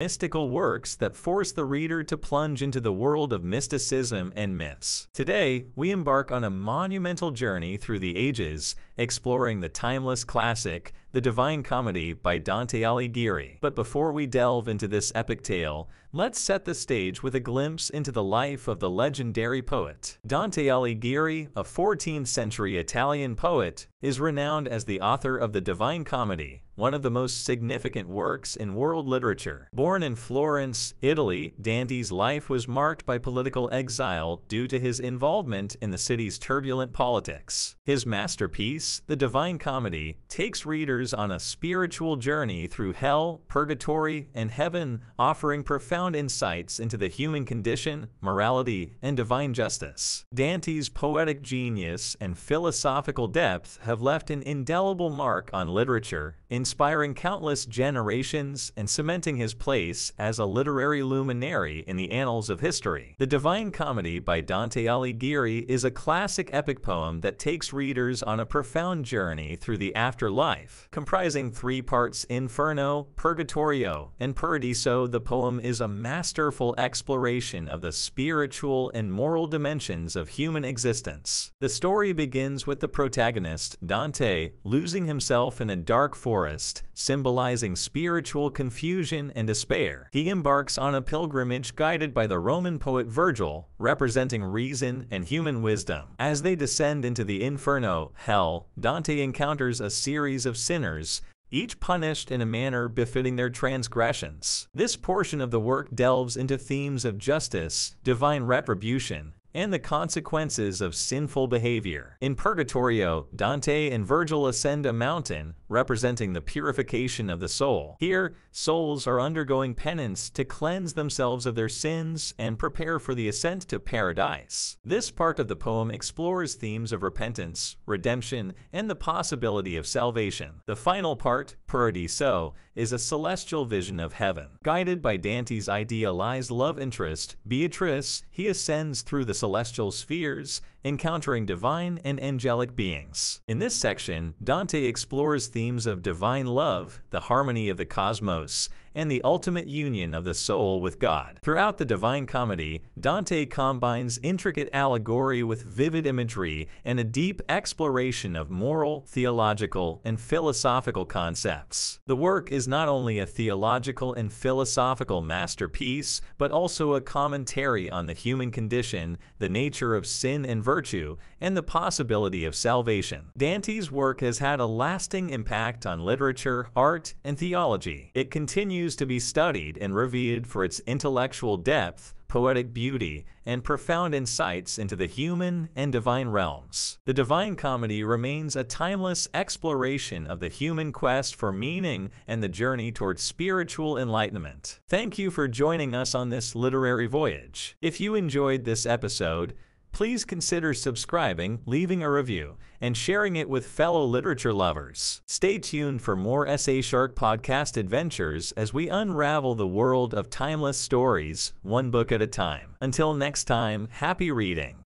mystical works that force the reader to plunge into the world of mysticism and myths. Today, we embark on a monumental journey through the ages, exploring the timeless classic the Divine Comedy by Dante Alighieri. But before we delve into this epic tale, let's set the stage with a glimpse into the life of the legendary poet. Dante Alighieri, a 14th century Italian poet, is renowned as the author of the Divine Comedy, one of the most significant works in world literature. Born in Florence, Italy, Dante's life was marked by political exile due to his involvement in the city's turbulent politics. His masterpiece, The Divine Comedy, takes readers on a spiritual journey through hell, purgatory, and heaven, offering profound insights into the human condition, morality, and divine justice. Dante's poetic genius and philosophical depth have left an indelible mark on literature, inspiring countless generations and cementing his place as a literary luminary in the annals of history. The Divine Comedy by Dante Alighieri is a classic epic poem that takes readers on a profound journey through the afterlife, comprising three parts Inferno, Purgatorio, and Paradiso. The poem is a masterful exploration of the spiritual and moral dimensions of human existence. The story begins with the protagonist, Dante, losing himself in a dark forest, symbolizing spiritual confusion and despair. He embarks on a pilgrimage guided by the Roman poet Virgil, representing reason and human wisdom. As they descend into the inferno, hell, Dante encounters a series of sins sinners, each punished in a manner befitting their transgressions. This portion of the work delves into themes of justice, divine retribution, and the consequences of sinful behavior. In Purgatorio, Dante and Virgil ascend a mountain, representing the purification of the soul. Here, souls are undergoing penance to cleanse themselves of their sins and prepare for the ascent to paradise. This part of the poem explores themes of repentance, redemption, and the possibility of salvation. The final part, Paradiso, is a celestial vision of heaven. Guided by Dante's idealized love interest, Beatrice, he ascends through the celestial spheres Encountering Divine and Angelic Beings. In this section, Dante explores themes of divine love, the harmony of the cosmos, and the ultimate union of the soul with God. Throughout the Divine Comedy, Dante combines intricate allegory with vivid imagery and a deep exploration of moral, theological, and philosophical concepts. The work is not only a theological and philosophical masterpiece, but also a commentary on the human condition, the nature of sin and virtue, and the possibility of salvation. Dante's work has had a lasting impact on literature, art, and theology. It continues continues to be studied and revered for its intellectual depth, poetic beauty, and profound insights into the human and divine realms. The Divine Comedy remains a timeless exploration of the human quest for meaning and the journey towards spiritual enlightenment. Thank you for joining us on this literary voyage. If you enjoyed this episode, Please consider subscribing, leaving a review, and sharing it with fellow literature lovers. Stay tuned for more Essay Shark podcast adventures as we unravel the world of timeless stories, one book at a time. Until next time, happy reading.